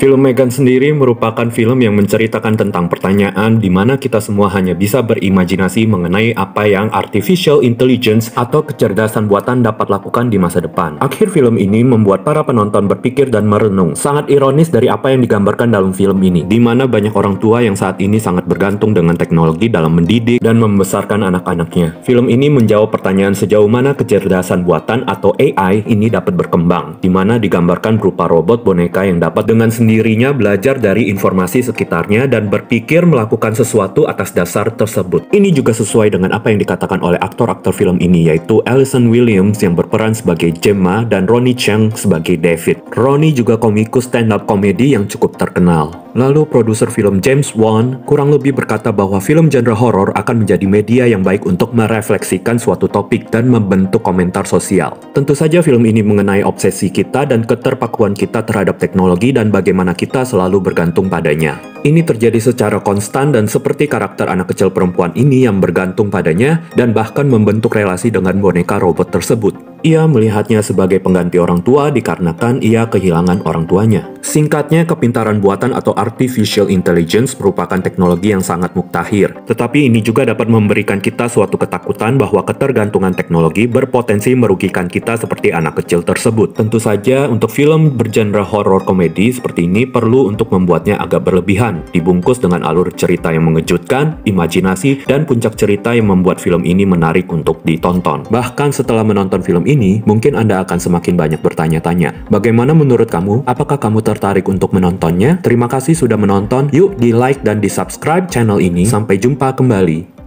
Film Megan sendiri merupakan film yang menceritakan tentang pertanyaan di mana kita semua hanya bisa berimajinasi mengenai apa yang artificial intelligence atau kecerdasan buatan dapat lakukan di masa depan. Akhir film ini membuat para penonton berpikir dan merenung. Sangat ironis dari apa yang digambarkan dalam film ini, di mana banyak orang tua yang saat ini sangat bergantung dengan teknologi dalam mendidik dan membesarkan anak-anaknya. Film ini menjawab pertanyaan sejauh mana kecerdasan buatan atau AI ini dapat berkembang, di mana digambarkan berupa robot boneka yang dapat dengan sendiri dirinya belajar dari informasi sekitarnya dan berpikir melakukan sesuatu atas dasar tersebut. Ini juga sesuai dengan apa yang dikatakan oleh aktor-aktor film ini yaitu Allison Williams yang berperan sebagai Gemma dan Ronnie Chang sebagai David. Ronnie juga komikus stand-up komedi yang cukup terkenal. Lalu produser film James Wan kurang lebih berkata bahwa film genre horor akan menjadi media yang baik untuk merefleksikan suatu topik dan membentuk komentar sosial. Tentu saja film ini mengenai obsesi kita dan keterpakuan kita terhadap teknologi dan bagaimana kita selalu bergantung padanya. Ini terjadi secara konstan dan seperti karakter anak kecil perempuan ini yang bergantung padanya dan bahkan membentuk relasi dengan boneka robot tersebut. Ia melihatnya sebagai pengganti orang tua dikarenakan ia kehilangan orang tuanya. Singkatnya, kepintaran buatan atau artificial intelligence merupakan teknologi yang sangat muktahir. Tetapi ini juga dapat memberikan kita suatu ketakutan bahwa ketergantungan teknologi berpotensi merugikan kita seperti anak kecil tersebut. Tentu saja, untuk film bergenre horror komedi seperti ini perlu untuk membuatnya agak berlebihan, dibungkus dengan alur cerita yang mengejutkan, imajinasi, dan puncak cerita yang membuat film ini menarik untuk ditonton. Bahkan setelah menonton film ini, mungkin Anda akan semakin banyak bertanya-tanya. Bagaimana menurut kamu? Apakah kamu tertarik untuk menontonnya? Terima kasih sudah menonton. Yuk di like dan di subscribe channel ini. Sampai jumpa kembali.